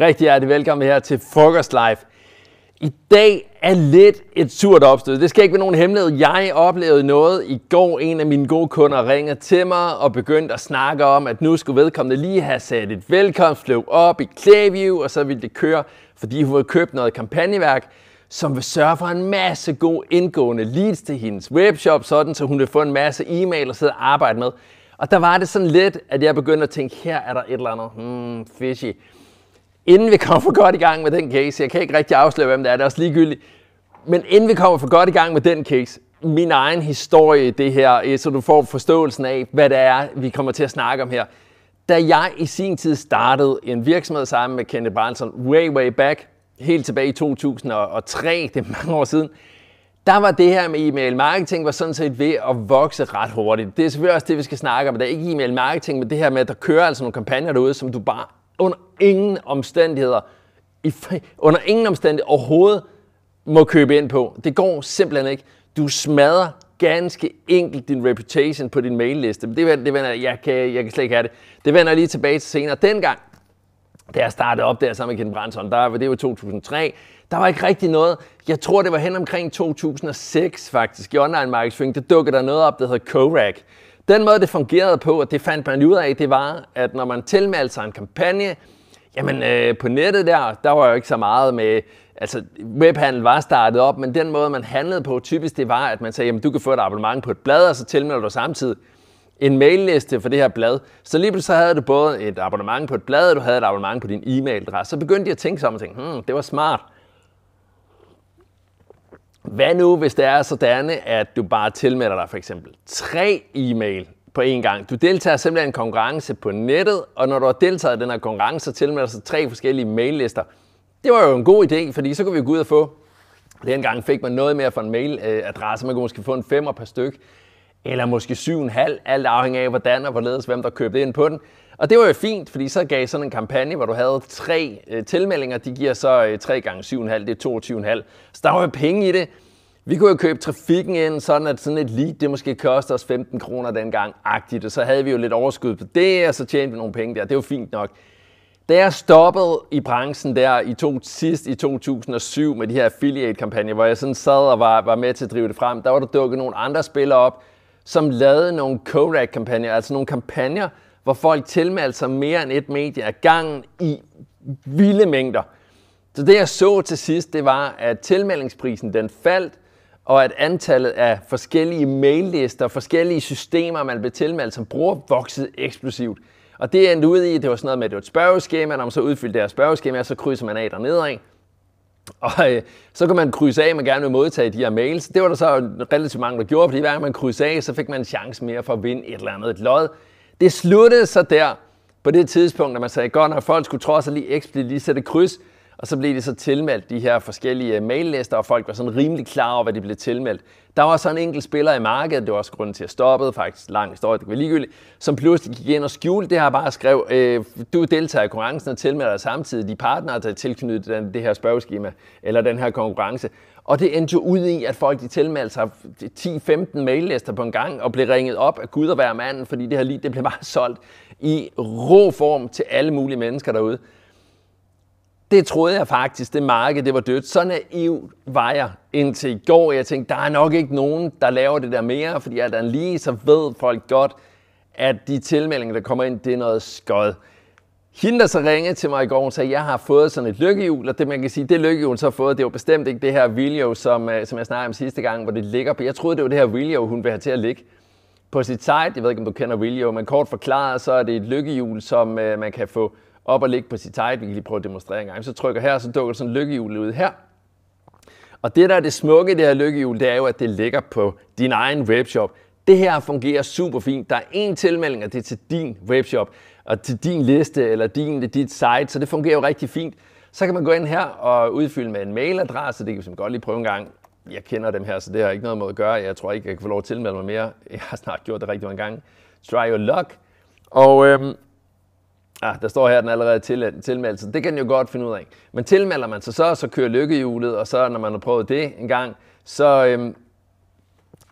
Rigtig hjertelig velkommen her til Frokost Live. I dag er lidt et surt opstød. Det skal ikke være nogen hemmelighed. Jeg oplevede noget i går. En af mine gode kunder ringede til mig og begyndte at snakke om, at nu skulle vedkommende lige have sat et velkomstfløv op i Clayview, og så ville det køre, fordi hun havde købt noget kampagneværk, som vil sørge for en masse god indgående leads til hendes webshop, sådan så hun vil få en masse e-mail og sidde og arbejde med. Og der var det sådan lidt, at jeg begyndte at tænke, her er der et eller andet hmm, fishy inden vi kommer for godt i gang med den case, jeg kan ikke rigtig afsløre, hvem det er, det er også ligegyldigt, men inden vi kommer for godt i gang med den case, min egen historie i det her, øh, så du får forståelsen af, hvad det er, vi kommer til at snakke om her. Da jeg i sin tid startede en virksomhed sammen med Kenneth Branson, way, way back, helt tilbage i 2003, det er mange år siden, der var det her med e-mail marketing var sådan set ved at vokse ret hurtigt. Det er selvfølgelig også det, vi skal snakke om. Det er ikke e-mail marketing, men det her med, at der kører altså nogle kampagner derude, som du bare under ingen omstændigheder, i, under ingen omstændigheder overhovedet må købe ind på. Det går simpelthen ikke. Du smadrer ganske enkelt din reputation på din mailliste. Det, det vender, jeg, kan, jeg kan slet ikke have det. Det vender jeg lige tilbage til senere. Dengang, da jeg startede op der sammen med Ken Branson, der, det var 2003, der var ikke rigtig noget. Jeg tror, det var hen omkring 2006 faktisk i online markedsføring. Der dukkede der noget op, der hedder Korak. Den måde, det fungerede på, og det fandt man ud af, det var, at når man tilmeldte sig en kampagne, Jamen, øh, på nettet der, der var jo ikke så meget med... Altså, webhandel var startet op, men den måde, man handlede på, typisk det var, at man sagde, jamen, du kan få et abonnement på et blad, og så tilmelder du samtidig en mailliste for det her blad. Så lige pludselig så havde du både et abonnement på et blad, og du havde et abonnement på din e-mailadresse. Så begyndte de at tænke sig om og tænkte, hmm, det var smart. Hvad nu, hvis det er sådan, at du bare tilmelder dig for eksempel tre e-mail på én gang. Du deltager simpelthen i en konkurrence på nettet, og når du har deltaget i den her konkurrence, tilmelder sig tre forskellige maillister. Det var jo en god idé, fordi så kunne vi gå ud og få, gang fik man noget mere for en mailadresse, man kunne måske få en femmer per styk, eller måske syv en halv, alt afhængig af hvordan og hvorledes, hvem der købte ind på den. Og det var jo fint, fordi så gav sådan en kampagne, hvor du havde tre øh, tilmeldinger, de giver så 3 øh, gange 7,5, det er 22,5. Så der var jo penge i det, vi kunne jo købe trafikken ind, sådan at sådan et lead, det måske koster os 15 kroner dengang, agtigt, og så havde vi jo lidt overskud på det, og så tjente vi nogle penge der, det var fint nok. Da jeg stoppede i branchen der i to, sidst i 2007 med de her affiliate-kampagner, hvor jeg sådan sad og var, var med til at drive det frem, der var der dukket nogle andre spillere op, som lavede nogle Kodak-kampagner, altså nogle kampagner, hvor folk tilmeldte sig mere end et medie ad gangen i vilde mængder. Så det jeg så til sidst, det var, at tilmeldingsprisen den faldt, og at antallet af forskellige maillister, forskellige systemer, man blev tilmeldt som bruger, voksede eksplosivt. Og det endte ud i, at det var sådan noget med, at det var et spørgeskema, når man så udfyldte det her spørgeskema, så krydser man af dernede ikke? Og øh, så kunne man krydse af, at man gerne vil modtage de her mails. Det var der så relativt mange, der gjorde, fordi hver gang man krydser af, så fik man en chance mere for at vinde et eller andet et lod. Det sluttede så der på det tidspunkt, når man sagde, godt, når folk skulle trods alt lige eksplicit lige sætte kryds, og så blev det så tilmeldt de her forskellige maillister, og folk var sådan rimelig klar over, hvad de blev tilmeldt. Der var så en enkelt spiller i markedet, det var også grunden til at stoppe, faktisk lang historie, det var ligegyldigt, som pludselig gik ind og skjulte det her bare skrev, øh, du deltager i konkurrencen og tilmelder dig samtidig de partnere, der er tilknyttet den, det her spørgeskema, eller den her konkurrence. Og det endte jo ud i, at folk de tilmeldte sig 10-15 maillister på en gang, og blev ringet op af Gud og hver manden, fordi det her lige det blev bare solgt i rå form til alle mulige mennesker derude det troede jeg faktisk, det marked, det var dødt. Så naiv var jeg indtil i går. Jeg tænkte, der er nok ikke nogen, der laver det der mere, fordi er lige, så ved folk godt, at de tilmeldinger, der kommer ind, det er noget skod. Hende, der så ringede til mig i går, og sagde, at jeg har fået sådan et lykkehjul, og det man kan sige, det lykkehjul, så har fået, det var bestemt ikke det her video, som, øh, som jeg snakkede om sidste gang, hvor det ligger på. Jeg troede, det var det her video, hun ville have til at ligge på sit site. Jeg ved ikke, om du kender video, men kort forklaret, så er det et lykkehjul, som øh, man kan få op og ligge på sit tight. Vi kan lige prøve at demonstrere en gang. Så trykker her, og så dukker sådan lykkehjulet ud her. Og det, der er det smukke i det her lykkehjul, det er jo, at det ligger på din egen webshop. Det her fungerer super fint. Der er én tilmelding, og det er til din webshop, og til din liste, eller din, dit site, så det fungerer jo rigtig fint. Så kan man gå ind her og udfylde med en mailadresse. Det kan vi godt lige prøve en gang. Jeg kender dem her, så det har ikke noget måde at gøre. Jeg tror ikke, jeg kan få lov at tilmelde mig mere. Jeg har snart gjort det rigtig mange gange. Try your luck. Og øhm, Ah, der står her, den allerede til, tilmeldt sig. Det kan den jo godt finde ud af. Men tilmelder man sig så, så kører lykkehjulet, og så når man har prøvet det en gang, så, øhm,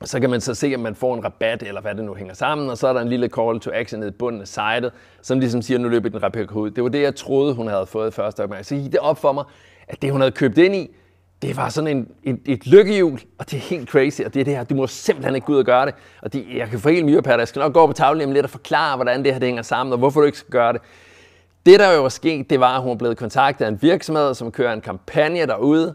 så kan man så se, om man får en rabat, eller hvad det nu hænger sammen, og så er der en lille call to action nede i bunden af sitet, som ligesom siger, nu løber den rabat ud. Det var det, jeg troede, hun havde fået første gang. Så gik det op for mig, at det, hun havde købt ind i, det var sådan en, en, et lykkehjul, og det er helt crazy, og det er det her, du må simpelthen ikke gå ud og gøre det. Og det, jeg kan få helt mye jeg skal nok gå på tavlen lidt og forklare, hvordan det her det hænger sammen, og hvorfor du ikke skal gøre det. Det, der jo var sket, det var, at hun var blevet kontaktet af en virksomhed, som kører en kampagne derude.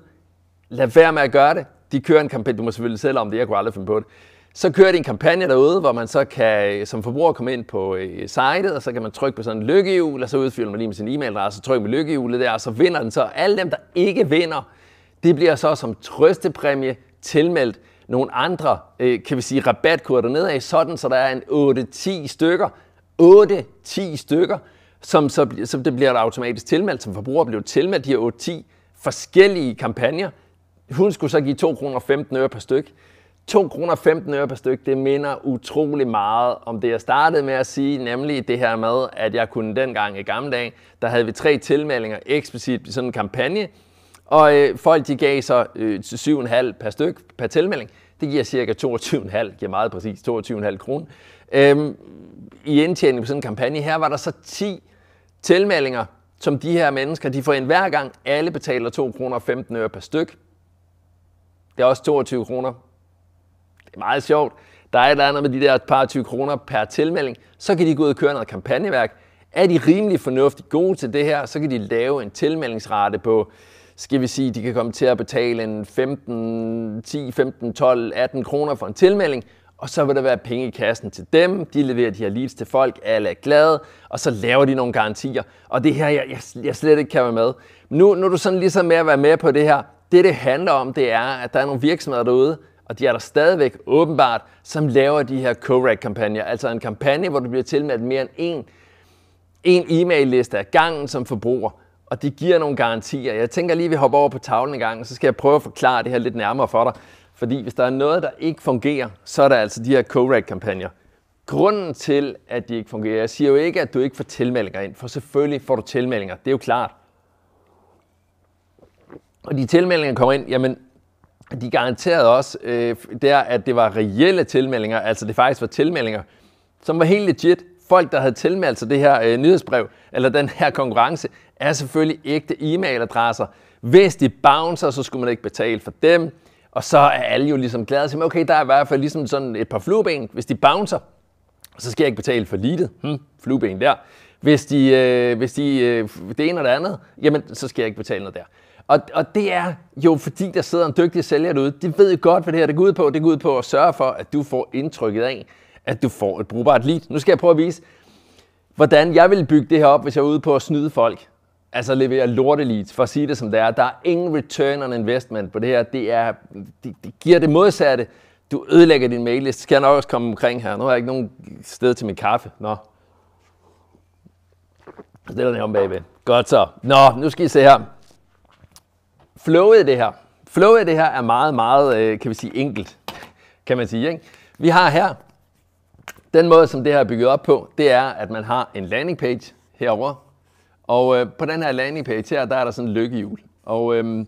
Lad være med at gøre det. De kører en kampagne, du må selvfølgelig selv om det, jeg kunne aldrig finde på det. Så kører de en kampagne derude, hvor man så kan som forbruger komme ind på øh, sitet, og så kan man trykke på sådan en lykkehjul, og så udfylder man lige med sin e-mailadresse, og trykker med lykkehjulet der, og så vinder den så. Alle dem, der ikke vinder, det bliver så som trøstepræmie tilmeldt nogle andre, øh, kan vi sige, rabatkurter dernede af, sådan så der er en 8-10 stykker, 8-10 stykker, som, så, som det bliver automatisk tilmeldt, som forbruger bliver tilmeldt, de her 8-10 forskellige kampagner. Hun skulle så give 2 kroner 15 øre per styk. 2 kroner 15 øre per styk, det minder utrolig meget om det, jeg startede med at sige, nemlig det her med, at jeg kunne dengang i gamle dage, der havde vi tre tilmeldinger eksplicit i sådan en kampagne, og øh, folk de gav så øh, 7,5 per styk per tilmelding. Det giver cirka 22,5, giver meget præcis 22,5 kroner. Øhm, I indtjening på sådan en kampagne her var der så 10 tilmeldinger, som de her mennesker de får ind hver gang. Alle betaler 2 kroner 15 øre per styk. Det er også 22 kroner. Det er meget sjovt. Der er et eller andet med de der par 20 kroner per tilmelding. Så kan de gå ud og køre noget kampagneværk. Er de rimelig fornuftigt gode til det her, så kan de lave en tilmeldingsrate på skal vi sige, de kan komme til at betale en 15, 10, 15, 12, 18 kroner for en tilmelding, og så vil der være penge i kassen til dem. De leverer de her leads til folk, alle er glade, og så laver de nogle garantier. Og det her, jeg, jeg, jeg slet ikke kan være med. Nu, nu er du sådan ligesom med at være med på det her. Det, det handler om, det er, at der er nogle virksomheder derude, og de er der stadigvæk åbenbart, som laver de her co kampagner Altså en kampagne, hvor du bliver tilmeldt mere end en, en e-mail-liste af gangen som forbruger og de giver nogle garantier. Jeg tænker lige, at vi hopper over på tavlen en gang, og så skal jeg prøve at forklare det her lidt nærmere for dig. Fordi hvis der er noget, der ikke fungerer, så er der altså de her co kampagner Grunden til, at de ikke fungerer, jeg siger jo ikke, at du ikke får tilmeldinger ind, for selvfølgelig får du tilmeldinger, det er jo klart. Og de tilmeldinger kommer ind, jamen, de garanterede også øh, der, at det var reelle tilmeldinger, altså det faktisk var tilmeldinger, som var helt legit folk, der havde tilmeldt sig det her øh, nyhedsbrev, eller den her konkurrence, er selvfølgelig ægte e-mailadresser. Hvis de bouncer, så skulle man ikke betale for dem. Og så er alle jo ligesom glade siger, okay, der er i hvert fald ligesom sådan et par flueben. Hvis de bouncer, så skal jeg ikke betale for lidet. Hmm, flueben der. Hvis de, øh, hvis de øh, det ene eller det andet, jamen, så skal jeg ikke betale noget der. Og, og det er jo fordi, der sidder en dygtig sælger derude. De ved jo godt, hvad det her det går ud på. Det går ud på at sørge for, at du får indtrykket af, at du får et brugbart lead. Nu skal jeg prøve at vise, hvordan jeg ville bygge det her op, hvis jeg var ude på at snyde folk. Altså levere lorte leads, for at sige det som det er. Der er ingen return on investment på det her. Det, er, det, det giver det modsatte. Du ødelægger din maillist. Skal jeg nok også komme omkring her. Nu har jeg ikke nogen sted til min kaffe. Nå. er den om bagved. Godt så. Nå, nu skal I se her. Flowet det her. Flowet det her er meget, meget, øh, kan vi sige, enkelt. Kan man sige, ikke? Vi har her den måde, som det her er bygget op på, det er, at man har en landing page herover, og øh, på den her landing page her, der er der sådan en lykkehjul. Og øh,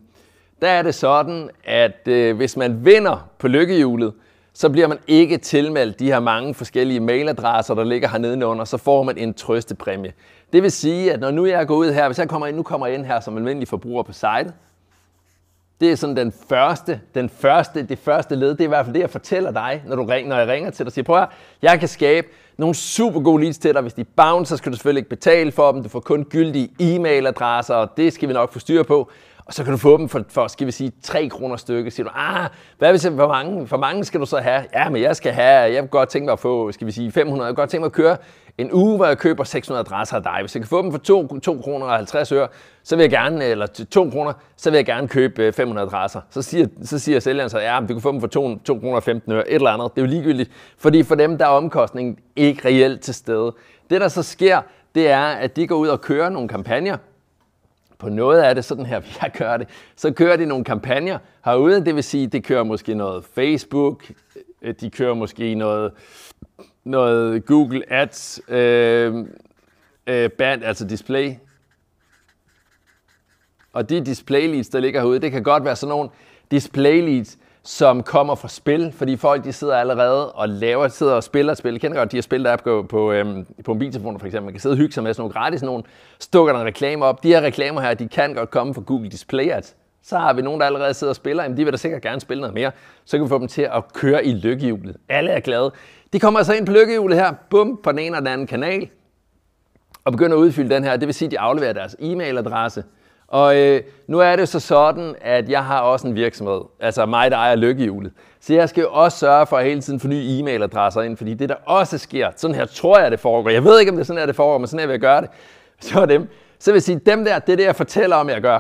der er det sådan, at øh, hvis man vinder på lykkehjulet, så bliver man ikke tilmeldt de her mange forskellige mailadresser, der ligger hernede under, så får man en trøstepræmie. Det vil sige, at når nu jeg går ud her, hvis jeg kommer ind, nu kommer jeg ind her som almindelig forbruger på sitet, det er sådan den første, den første, det første led. Det er i hvert fald det, jeg fortæller dig, når, du ringer, når jeg ringer til dig og siger, prøv her, jeg kan skabe nogle super gode leads til dig. Hvis de bouncer, skal du selvfølgelig ikke betale for dem. Du får kun gyldige e-mailadresser, og det skal vi nok få styr på. Og så kan du få dem for, for skal vi sige, 3 kroner stykke. Så siger du, ah, hvad hvis jeg, hvor, mange, hvor mange skal du så have? Ja, men jeg skal have, jeg kan godt tænke mig at få, skal vi sige, 500. Jeg kan godt tænke mig at køre en uge, hvor jeg køber 600 adresser af dig. Hvis jeg kan få dem for 2, 2 kroner og 50 øre, så vil jeg gerne, eller 2 kroner, så vil jeg gerne købe 500 øh, adresser. Så siger, så siger sælgeren så, ja, vi kan få dem for 2, 2 kroner og 15 øre, et eller andet. Det er jo ligegyldigt, fordi for dem, der er omkostningen ikke reelt til stede. Det, der så sker, det er, at de går ud og kører nogle kampagner, på noget af det, sådan her jeg gør det, så kører de nogle kampagner herude, det vil sige, det kører måske noget Facebook, øh, de kører måske noget noget Google Ads øh, øh, band, altså display. Og de display leads, der ligger herude, det kan godt være sådan nogle display leads, som kommer fra spil, fordi folk de sidder allerede og laver, sidder og spiller spil. Jeg kender godt de her spil, der er på, på, øh, på mobiltelefoner for eksempel. Man kan sidde og hygge sig med sådan nogle gratis nogen, stukker der en reklame op. De her reklamer her, de kan godt komme fra Google Display Ads. Så har vi nogen, der allerede sidder og spiller, jamen de vil da sikkert gerne spille noget mere. Så kan vi få dem til at køre i lykkehjulet. Alle er glade. De kommer altså ind på lykkehjulet her, bum, på den ene og den anden kanal, og begynder at udfylde den her. Det vil sige, at de afleverer deres e-mailadresse. Og øh, nu er det så sådan, at jeg har også en virksomhed, altså mig, der ejer lykkehjulet. Så jeg skal jo også sørge for at hele tiden forny e-mailadresser ind, fordi det der også sker, sådan her tror jeg, det foregår. Jeg ved ikke, om det er sådan her, det foregår, men sådan her vil jeg gøre det. Så dem. Så vil jeg sige, dem der, det er det, jeg fortæller om, jeg gør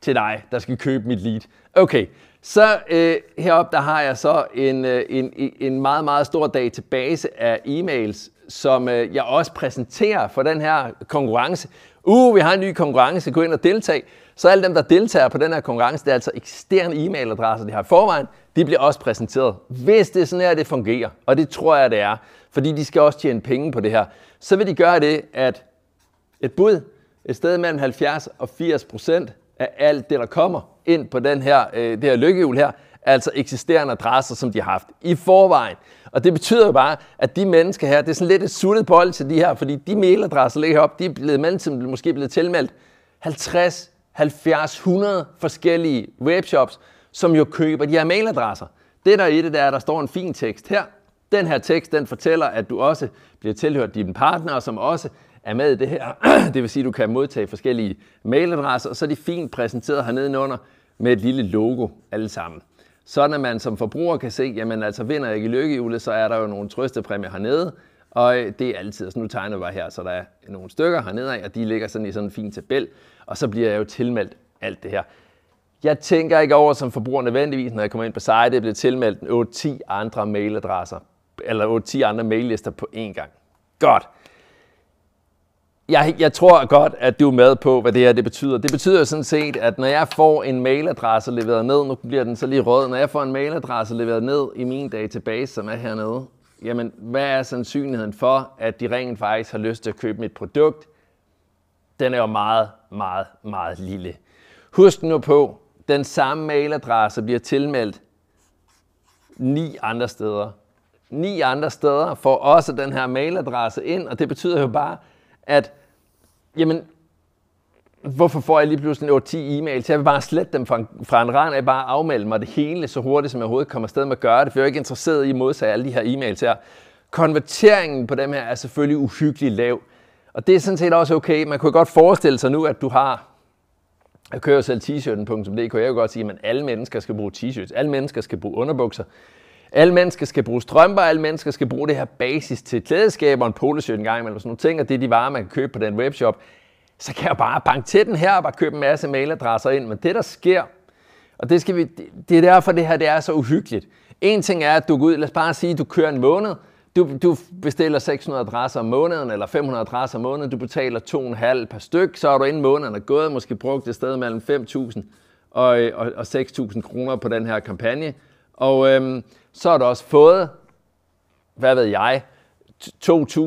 til dig, der skal købe mit lead. Okay, så øh, heroppe, der har jeg så en, øh, en, en meget, meget stor database af e-mails, som øh, jeg også præsenterer for den her konkurrence. Uh, vi har en ny konkurrence, gå ind og deltag. Så alle dem, der deltager på den her konkurrence, det er altså eksterne e-mailadresser, de har i forvejen, de bliver også præsenteret. Hvis det er sådan her, det fungerer, og det tror jeg, det er, fordi de skal også tjene penge på det her, så vil de gøre det, at et bud et sted mellem 70 og 80 procent af alt det, der kommer ind på den her, øh, det her lykkehjul her, altså eksisterende adresser, som de har haft i forvejen. Og det betyder jo bare, at de mennesker her, det er sådan lidt et suttet bold til de her, fordi de mailadresser ligger heroppe, de er blevet som måske blevet tilmeldt 50, 70, 100 forskellige webshops, som jo køber de her mailadresser. Det der er i det, der er, at der står en fin tekst her. Den her tekst, den fortæller, at du også bliver tilhørt dine partnere, som også er med i det her. Det vil sige, at du kan modtage forskellige mailadresser, og så er de fint præsenteret hernede under med et lille logo alle sammen. Sådan at man som forbruger kan se, jamen altså vinder jeg ikke i lykkehjulet, så er der jo nogle trøstepræmier hernede, og øh, det er altid, sådan, altså, nu tegner jeg bare her, så der er nogle stykker hernede af, og de ligger sådan i sådan en fin tabel, og så bliver jeg jo tilmeldt alt det her. Jeg tænker ikke over som forbruger nødvendigvis, når jeg kommer ind på site, det bliver tilmeldt 8-10 andre mailadresser, eller 8-10 andre maillister på én gang. Godt jeg, jeg tror godt, at du er med på, hvad det her det betyder. Det betyder jo sådan set, at når jeg får en mailadresse leveret ned, nu bliver den så lige rød, når jeg får en mailadresse leveret ned i min database, som er hernede, jamen hvad er sandsynligheden for, at de rent faktisk har lyst til at købe mit produkt? Den er jo meget, meget, meget lille. Husk nu på, den samme mailadresse bliver tilmeldt ni andre steder. Ni andre steder får også den her mailadresse ind, og det betyder jo bare, at jamen, hvorfor får jeg lige pludselig 8-10 e-mails? Jeg vil bare slette dem fra en, fra en rand af, bare afmelde mig det hele så hurtigt, som jeg overhovedet kommer afsted med at gøre det, for jeg er ikke interesseret i at modtage alle de her e-mails her. Konverteringen på dem her er selvfølgelig uhyggeligt lav. Og det er sådan set også okay. Man kunne godt forestille sig nu, at du har... Jeg kører selv t-shirten.dk. Jeg kan godt sige, at alle mennesker skal bruge t-shirts. Alle mennesker skal bruge underbukser. Alle mennesker skal bruge strømper, alle mennesker skal bruge det her basis til klædeskaber, en poloshirt en gang imellem, sådan nogle ting, og det er de varer, man kan købe på den webshop. Så kan jeg bare banke til den her og bare købe en masse mailadresser ind. Men det, der sker, og det, skal vi, det er derfor, det her det er så uhyggeligt. En ting er, at du går ud, lad os bare sige, at du kører en måned, du, du bestiller 600 adresser om måneden, eller 500 adresser om måneden, du betaler 2,5 per styk, så er du inden måneden er gået, måske brugt et sted mellem 5.000 og, og, og 6.000 kroner på den her kampagne. Og øhm, så har du også fået, hvad ved jeg, 2.300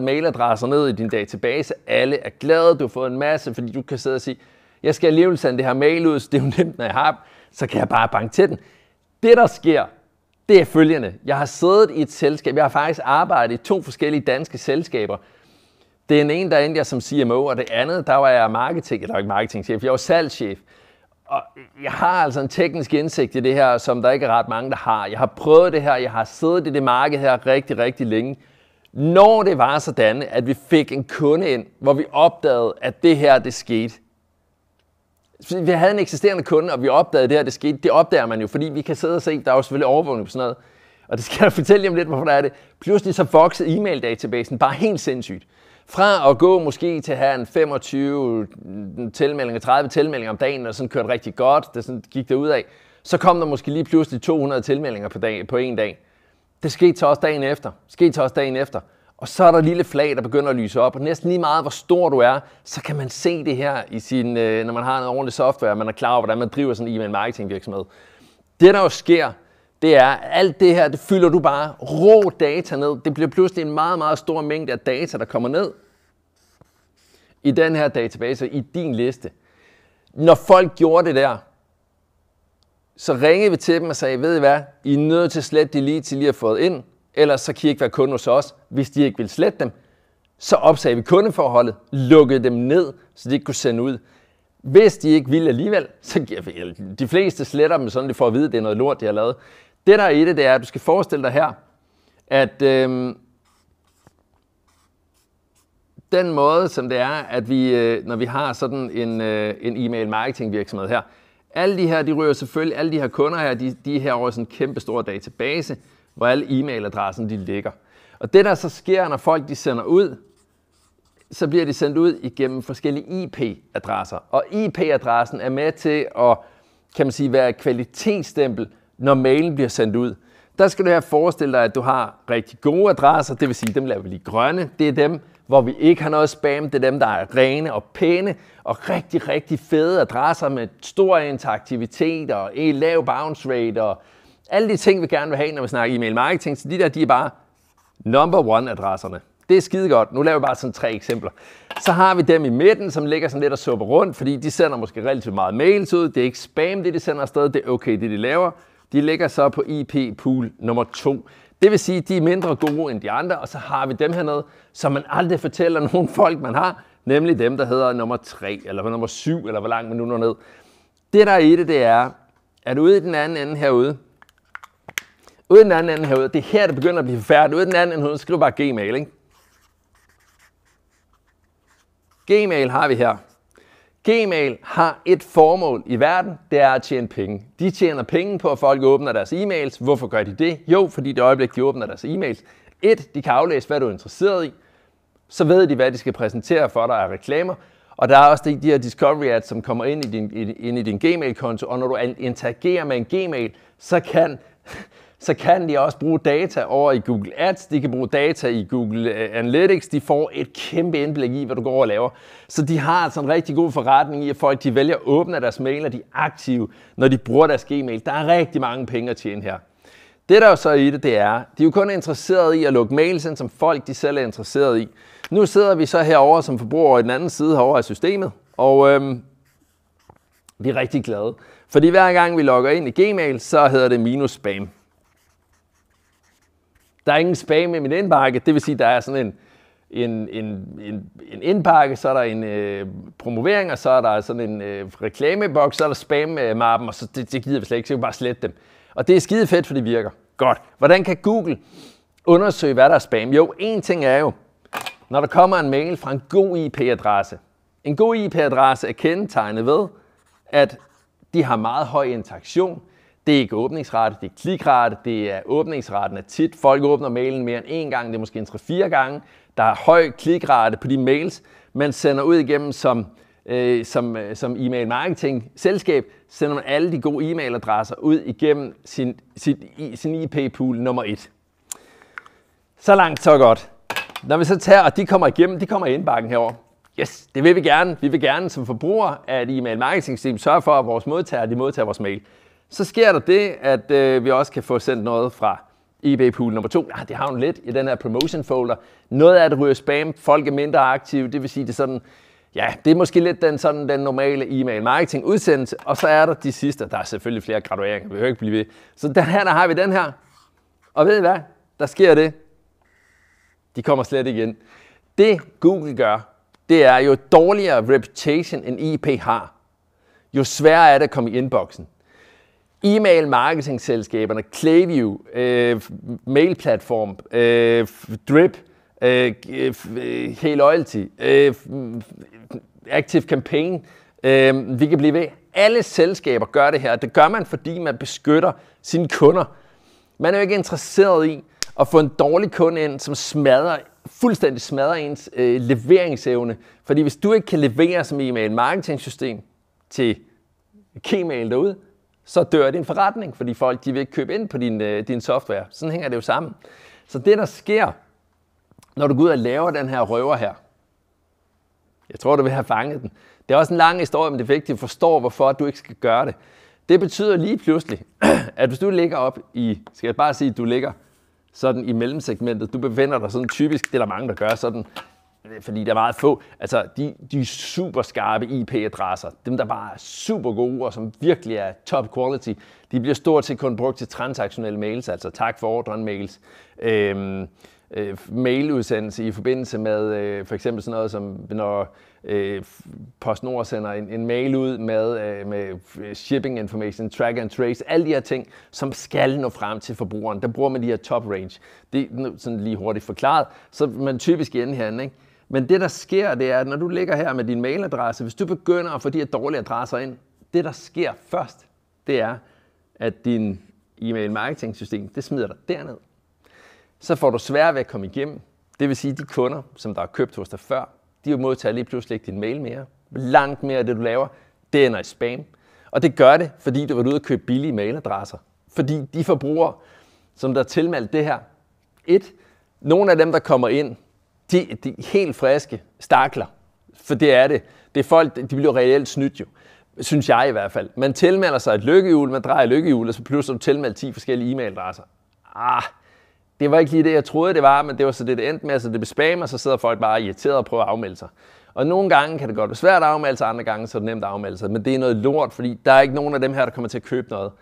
mailadresser ned i din database. Alle er glade, du har fået en masse, fordi du kan sidde og sige, jeg skal alligevel sende det her mail ud, så det er jo nemt, når jeg har så kan jeg bare banke til den. Det, der sker, det er følgende. Jeg har siddet i et selskab, jeg har faktisk arbejdet i to forskellige danske selskaber. Det er en, der endte jeg som CMO, og det andet, der var jeg marketing, eller ikke marketingchef, jeg var salgschef og jeg har altså en teknisk indsigt i det her, som der ikke er ret mange, der har. Jeg har prøvet det her, jeg har siddet i det marked her rigtig, rigtig længe. Når det var sådan, at vi fik en kunde ind, hvor vi opdagede, at det her, det skete. Vi havde en eksisterende kunde, og vi opdagede, at det her, det skete. Det opdager man jo, fordi vi kan sidde og se, der er jo selvfølgelig overvågning på sådan noget. Og det skal jeg fortælle jer om lidt, hvorfor der er det. Pludselig så voksede e-mail-databasen bare helt sindssygt. Fra at gå måske til at have en 25 mm, tilmeldinger, 30 tilmeldinger om dagen, og sådan kørte rigtig godt, det sådan gik det ud af, så kom der måske lige pludselig 200 tilmeldinger på, dag, på en dag. Det skete så også dagen efter, skete så også dagen efter. Og så er der lille flag, der begynder at lyse op, og næsten lige meget, hvor stor du er, så kan man se det her, i sin, øh, når man har en ordentlig software, og man er klar over, hvordan man driver sådan en e-mail marketing virksomhed. Det, der jo sker, det er, alt det her, det fylder du bare rå data ned. Det bliver pludselig en meget, meget stor mængde af data, der kommer ned i den her database, i din liste. Når folk gjorde det der, så ringede vi til dem og sagde, ved I hvad, I er nødt til at slette de lige til lige har fået ind, ellers så kan I ikke være kunde hos os. Hvis de ikke vil slette dem, så opsagde vi kundeforholdet, lukkede dem ned, så de ikke kunne sende ud. Hvis de ikke ville alligevel, så giver vi, de fleste sletter dem sådan, de får at vide, at det er noget lort, de har lavet. Det, der er i det, det er, at du skal forestille dig her, at øh, den måde, som det er, at vi, øh, når vi har sådan en, øh, en e-mail marketing virksomhed her, alle de her, de ryger selvfølgelig, alle de her kunder her, de, de er her over sådan en kæmpe stor database, hvor alle e-mailadressen de ligger. Og det, der så sker, når folk de sender ud, så bliver de sendt ud igennem forskellige IP-adresser. Og IP-adressen er med til at kan man sige, være et kvalitetsstempel når mailen bliver sendt ud, der skal du her forestille dig, at du har rigtig gode adresser, det vil sige, dem laver vi lige grønne. Det er dem, hvor vi ikke har noget spam. Det er dem, der er rene og pæne og rigtig, rigtig fede adresser med stor interaktivitet og en lav bounce rate og alle de ting, vi gerne vil have, når vi snakker e-mail marketing. Så de der, de er bare number one adresserne. Det er skide godt. Nu laver vi bare sådan tre eksempler. Så har vi dem i midten, som ligger sådan lidt og supper rundt, fordi de sender måske relativt meget mails ud. Det er ikke spam, det de sender afsted. Det er okay, det de laver. De ligger så på IP pool nummer 2. Det vil sige, at de er mindre gode end de andre, og så har vi dem hernede, som man aldrig fortæller nogen folk, man har, nemlig dem, der hedder nummer 3, eller nummer 7, eller hvor langt man nu når ned. Det, der er i det, det er, at ude i den anden ende herude, ude i den anden ende herude, det er her, det begynder at blive færdigt. Ude i den anden ende herude, skriv bare Gmail, ikke? Gmail har vi her. Gmail har et formål i verden, det er at tjene penge. De tjener penge på, at folk åbner deres e-mails. Hvorfor gør de det? Jo, fordi det øjeblik, de åbner deres e-mails, et, de kan aflæse, hvad du er interesseret i. Så ved de, hvad de skal præsentere for dig af reklamer. Og der er også de her discovery ads, som kommer ind i din, ind i din Gmail-konto, og når du interagerer med en Gmail, så kan så kan de også bruge data over i Google Ads, de kan bruge data i Google øh, Analytics, de får et kæmpe indblik i, hvad du går og laver. Så de har altså en rigtig god forretning i, at folk de vælger at åbne deres mail, og de er aktive, når de bruger deres Gmail. Der er rigtig mange penge at tjene her. Det der jo så i det, det er, de er jo kun interesseret i at lukke mails ind, som folk de selv er interesseret i. Nu sidder vi så herover som forbrugere i den anden side herovre af systemet, og øhm, vi er rigtig glade. Fordi hver gang vi logger ind i Gmail, så hedder det minus spam. Der er ingen spam i min indbakke, det vil sige, der er sådan en, en, en, en, en indpakke, så er der en øh, promovering, og så er der sådan en øh, reklameboks, så er der spam-mappen, øh, og så det, det gider vi slet ikke, så vi bare slette dem. Og det er skide fedt, for det virker. Godt. Hvordan kan Google undersøge, hvad der er spam? Jo, en ting er jo, når der kommer en mail fra en god IP-adresse. En god IP-adresse er kendetegnet ved, at de har meget høj interaktion, det er ikke åbningsrate, det er klikrate, det er åbningsraten er tit. Folk åbner mailen mere end én gang, det er måske en 3-4 gange. Der er høj klikrate på de mails, man sender ud igennem som, øh, som, øh, som e-mail marketing selskab, sender man alle de gode e-mailadresser ud igennem sin, sit, i, sin IP-pool nummer 1. Så langt, så godt. Når vi så tager, og de kommer igennem, de kommer i indbakken herover. Yes, det vil vi gerne. Vi vil gerne som forbrugere af et e-mail marketing system sørge for, at vores modtagere de modtager vores mail. Så sker der det, at øh, vi også kan få sendt noget fra eBay pool nummer to. Ja, ah, det har hun lidt i den her promotion folder. Noget af det ryger spam, folk er mindre aktive, det vil sige, det er sådan, ja, det er måske lidt den, sådan, den normale e-mail marketing udsendelse, og så er der de sidste, der er selvfølgelig flere gradueringer, vi behøver ikke blive ved. Så den her, der har vi den her, og ved I hvad? Der sker det. De kommer slet ikke ind. Det Google gør, det er jo dårligere reputation, end IP har. Jo sværere er det at komme i inboxen. E-mail marketingselskaberne, Clayview, øh, mailplatform, øh, Drip, øh, øh, øh, Hey Loyalty, øh, Active Campaign, øh, vi kan blive ved. Alle selskaber gør det her, det gør man, fordi man beskytter sine kunder. Man er jo ikke interesseret i at få en dårlig kunde ind, som smadrer fuldstændig smadrer ens øh, leveringsevne. Fordi hvis du ikke kan levere som e-mail marketing system til Gmail derude, så dør din forretning, fordi folk de vil ikke købe ind på din, øh, din software. Sådan hænger det jo sammen. Så det, der sker, når du går ud og laver den her røver her, jeg tror, du vil have fanget den. Det er også en lang historie, men det er vigtigt at forstå, hvorfor du ikke skal gøre det. Det betyder lige pludselig, at hvis du ligger op i, skal jeg bare sige, at du ligger sådan i mellemsegmentet, du befinder dig sådan typisk, det er der mange, der gør sådan Øh, fordi der er meget få, altså de, de super skarpe IP-adresser, dem der bare er super gode og som virkelig er top quality, de bliver stort set kun brugt til transaktionelle mails, altså tak for ordren mails. Øhm, øh, mailudsendelse i forbindelse med øh, for eksempel sådan noget som, når øh, PostNord sender en, en mail ud med, øh, med øh, shipping information, track and trace, alle de her ting, som skal nå frem til forbrugeren. Der bruger man de her top range. Det er sådan lige hurtigt forklaret, så man typisk i enden ikke? Men det, der sker, det er, at når du ligger her med din mailadresse, hvis du begynder at få de her dårlige adresser ind, det, der sker først, det er, at din e-mail marketing system, det smider dig derned. Så får du svært ved at komme igennem. Det vil sige, at de kunder, som der har købt hos dig før, de vil modtage lige pludselig ikke din mail mere. Langt mere af det, du laver, det ender i spam. Og det gør det, fordi du var ude og købe billige mailadresser. Fordi de forbrugere, som der er tilmeldt det her, et, nogle af dem, der kommer ind, de, de helt friske stakler, for det er det. Det er folk, de bliver reelt snydt jo. Synes jeg i hvert fald. Man tilmelder sig et lykkehjul, man drejer lykkehjul, og så pludselig er du tilmeldt 10 forskellige e-mailadresser. Ah, det var ikke lige det, jeg troede, det var, men det var så det, det endte med, så det og så sidder folk bare irriteret og prøver at afmelde sig. Og nogle gange kan det godt være svært at afmelde sig, andre gange så er det nemt at afmelde sig, men det er noget lort, fordi der er ikke nogen af dem her, der kommer til at købe noget.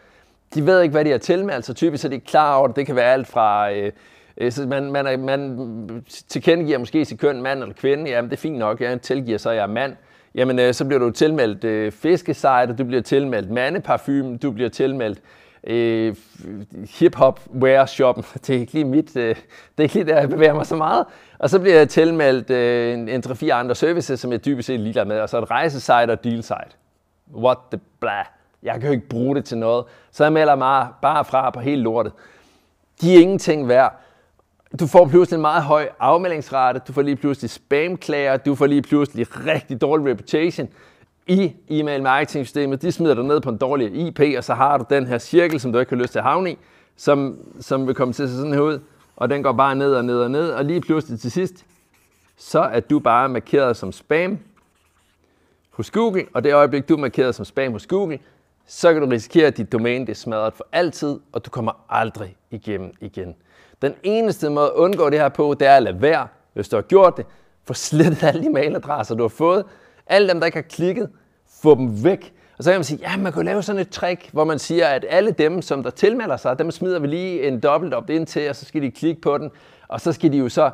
De ved ikke, hvad de har tilmeldt, så typisk er de klar over, at det kan være alt fra øh, Øh, så man, man, er, man tilkendegiver måske sit køn mand eller kvinde, jamen det er fint nok, jeg tilgiver så, jeg er mand. Jamen øh, så bliver du tilmeldt øh, fiskesejt, du bliver tilmeldt mandeparfume, du bliver tilmeldt øh, hip-hop wear shoppen. Det er ikke lige mit, øh, det er ikke lige der, jeg bevæger mig så meget. Og så bliver jeg tilmeldt øh, en, en 3-4 andre services, som jeg dybest set ligger med, og så et rejsesite og dealsite. What the blah. Jeg kan jo ikke bruge det til noget. Så jeg melder mig bare fra på hele lortet. De er ingenting værd. Du får pludselig en meget høj afmeldingsrate, du får lige pludselig spamklager, du får lige pludselig rigtig dårlig reputation i e-mail marketing systemet. De smider dig ned på en dårlig IP, og så har du den her cirkel, som du ikke har lyst til at havne i, som, som vil komme til at se sådan her ud, og den går bare ned og ned og ned, og lige pludselig til sidst, så er du bare markeret som spam hos Google, og det øjeblik, du er markeret som spam hos Google, så kan du risikere, at dit domæne er smadret for altid, og du kommer aldrig igennem igen. Den eneste måde at undgå det her på, det er at lade være, hvis du har gjort det. Få slettet alle de mailadresser, du har fået. Alle dem, der ikke har klikket, få dem væk. Og så kan man sige, ja, man kan lave sådan et trick, hvor man siger, at alle dem, som der tilmelder sig, dem smider vi lige en dobbelt op ind til, og så skal de klikke på den. Og så skal de jo så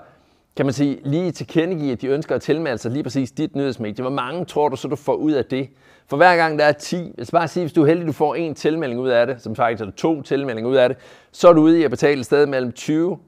kan man sige, lige tilkendegive, at de ønsker at tilmelde sig lige præcis dit nyhedsmedie. Hvor mange tror du så, du får ud af det? For hver gang der er 10, hvis bare sige, hvis du er heldig, du får en tilmelding ud af det, som faktisk er to tilmeldinger ud af det, så er du ude i at betale et sted mellem 20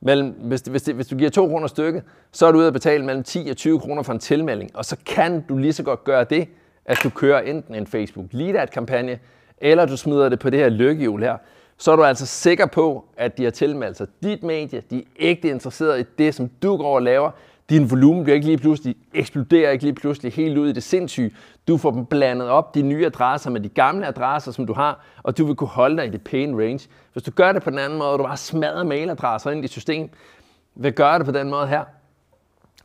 mellem, hvis, hvis, det, hvis du giver 2 kroner stykket, så er du ude at betale mellem 10 og 20 kroner for en tilmelding. Og så kan du lige så godt gøre det, at du kører enten en Facebook Lead Ad-kampagne, eller du smider det på det her lykkehjul her så er du altså sikker på, at de har tilmeldt sig dit medie, de er ægte interesseret i det, som du går og laver, din volumen bliver ikke lige pludselig, eksploderer ikke lige pludselig helt ud i det sindssyge. Du får dem blandet op, de nye adresser med de gamle adresser, som du har, og du vil kunne holde dig i det pæne range. Hvis du gør det på den anden måde, og du bare smadrer mailadresser ind i dit system, ved gøre det på den måde her,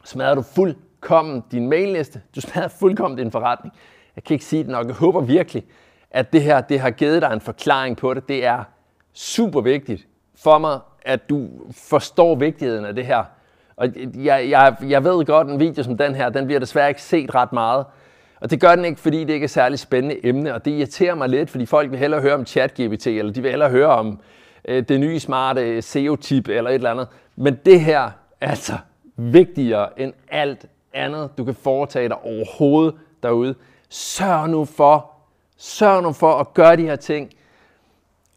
smadrer du fuldkommen din mailliste, du smadrer fuldkommen din forretning. Jeg kan ikke sige det nok, jeg håber virkelig, at det her det har givet dig en forklaring på det. Det er super vigtigt for mig, at du forstår vigtigheden af det her. Og jeg, jeg, jeg ved godt, at en video som den her, den bliver desværre ikke set ret meget. Og det gør den ikke, fordi det ikke er særlig spændende emne, og det irriterer mig lidt, fordi folk vil hellere høre om ChatGPT, eller de vil hellere høre om øh, det nye smarte øh, SEO-tip eller et eller andet. Men det her er altså vigtigere end alt andet, du kan foretage dig overhovedet derude. Sørg nu for, sørg nu for at gøre de her ting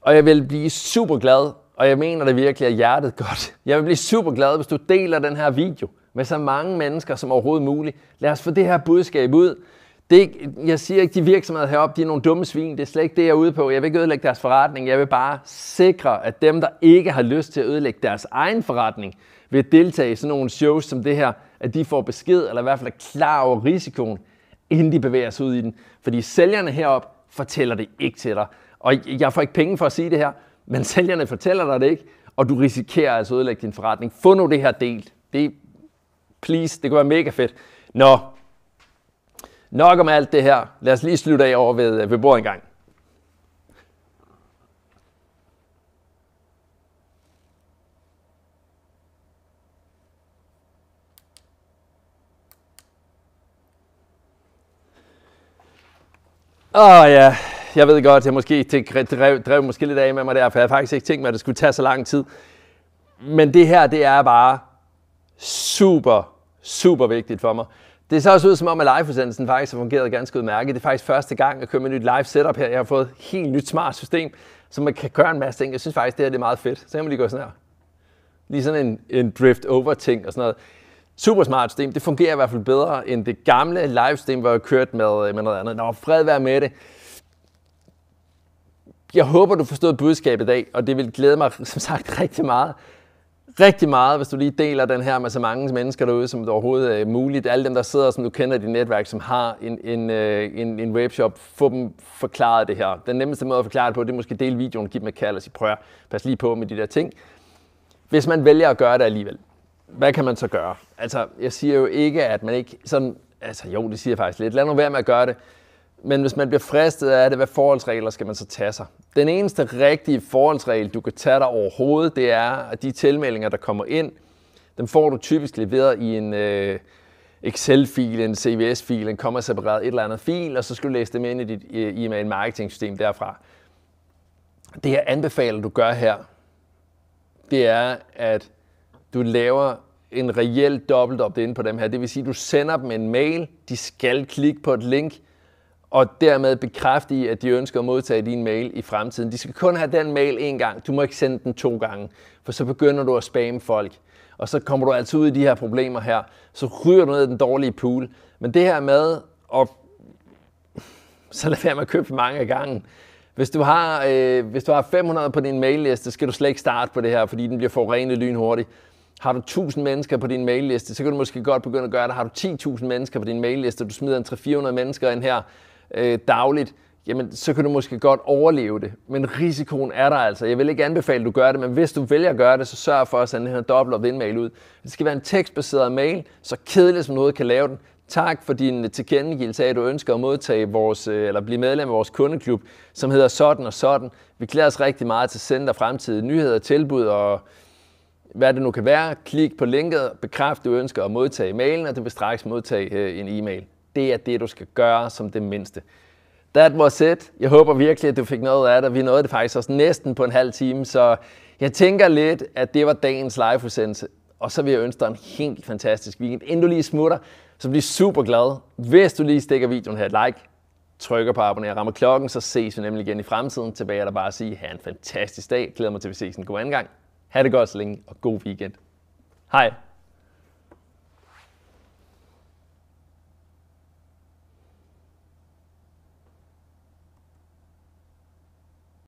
og jeg vil blive super glad, og jeg mener det virkelig af hjertet godt. Jeg vil blive super glad, hvis du deler den her video med så mange mennesker som overhovedet muligt. Lad os få det her budskab ud. Det er ikke, jeg siger ikke, de virksomheder heroppe, de er nogle dumme svin. Det er slet ikke det, jeg er ude på. Jeg vil ikke ødelægge deres forretning. Jeg vil bare sikre, at dem, der ikke har lyst til at ødelægge deres egen forretning, ved at deltage i sådan nogle shows som det her, at de får besked, eller i hvert fald er klar over risikoen, inden de bevæger sig ud i den. Fordi sælgerne heroppe fortæller det ikke til dig. Og jeg får ikke penge for at sige det her, men sælgerne fortæller dig det ikke, og du risikerer altså at ødelægge din forretning. Få nu det her delt. Det, please, det kunne være mega fedt. Nå, nok om alt det her. Lad os lige slutte af over ved, øh, ved bordet en gang. Åh oh, ja, jeg ved godt, jeg måske det drev, drev måske lidt af med mig der, for jeg havde faktisk ikke tænkt mig, at det skulle tage så lang tid. Men det her, det er bare super, super vigtigt for mig. Det ser også ud som om, at liveudsendelsen faktisk har fungeret ganske udmærket. Det er faktisk første gang, jeg kører med nyt live setup her. Jeg har fået et helt nyt smart system, så man kan gøre en masse ting. Jeg synes faktisk, det her det er meget fedt. Så kan man lige gå sådan her. Lige sådan en, en drift over ting og sådan noget. Super smart system. Det fungerer i hvert fald bedre end det gamle live system, hvor jeg kørte med, med noget andet. Nå, fred være med det. Jeg håber, du forstod budskabet i dag, og det vil glæde mig som sagt rigtig meget. Rigtig meget, hvis du lige deler den her med så mange mennesker derude, som det overhovedet er øh, muligt. Alle dem, der sidder, som du kender i dit netværk, som har en, en, øh, en, en webshop, få dem forklaret det her. Den nemmeste måde at forklare det på, det er måske dele videoen, give dem et kald og sige, prøv at pas lige på med de der ting. Hvis man vælger at gøre det alligevel, hvad kan man så gøre? Altså, jeg siger jo ikke, at man ikke sådan... Altså, jo, det siger jeg faktisk lidt. Lad nu være med at gøre det. Men hvis man bliver fristet af det, hvad forholdsregler skal man så tage sig? Den eneste rigtige forholdsregel, du kan tage dig overhovedet, det er, at de tilmeldinger, der kommer ind, dem får du typisk leveret i en øh, Excel-fil, en CVS-fil, en kommer separeret et eller andet fil, og så skal du læse dem ind i dit øh, e-mail marketing-system derfra. Det jeg anbefaler, du gør her, det er, at du laver en reel dobbelt opt-in på dem her. Det vil sige, at du sender dem en mail, de skal klikke på et link, og dermed bekræfte i, at de ønsker at modtage din mail i fremtiden. De skal kun have den mail én gang. Du må ikke sende den to gange, for så begynder du at spamme folk. Og så kommer du altid ud i de her problemer her. Så ryger du ned i den dårlige pool. Men det her med at... Så lad være med at købe for mange gange. Hvis du, har, øh, hvis du har 500 på din mailliste, skal du slet ikke starte på det her, fordi den bliver forurenet lynhurtigt. Har du 1000 mennesker på din mailliste, så kan du måske godt begynde at gøre det. Har du 10.000 mennesker på din mailliste, og du smider en 300-400 mennesker ind her, øh, dagligt, jamen så kan du måske godt overleve det. Men risikoen er der altså. Jeg vil ikke anbefale, at du gør det, men hvis du vælger at gøre det, så sørg for at sende den her dobbelt opt mail ud. Det skal være en tekstbaseret mail, så kedeligt som noget kan lave den. Tak for din tilkendegivelse af, at du ønsker at modtage vores, øh, eller blive medlem af vores kundeklub, som hedder sådan og sådan. Vi glæder os rigtig meget til at sende dig fremtidige nyheder, tilbud og hvad det nu kan være. Klik på linket, bekræft, du ønsker at modtage mailen, og du vil straks modtage øh, en e-mail. Det er det, du skal gøre som det mindste. That was it. Jeg håber virkelig, at du fik noget af det. Vi nåede det faktisk også næsten på en halv time, så jeg tænker lidt, at det var dagens live-udsendelse. Og så vil jeg ønske dig en helt fantastisk weekend. Inden du lige smutter, så bliv super glad, hvis du lige stikker videoen her et like, trykker på abonner og rammer klokken, så ses vi nemlig igen i fremtiden. Tilbage er der bare at sige, have en fantastisk dag. Glæder mig til, at vi ses en god anden gang. Ha' det godt så længe, og god weekend. Hej.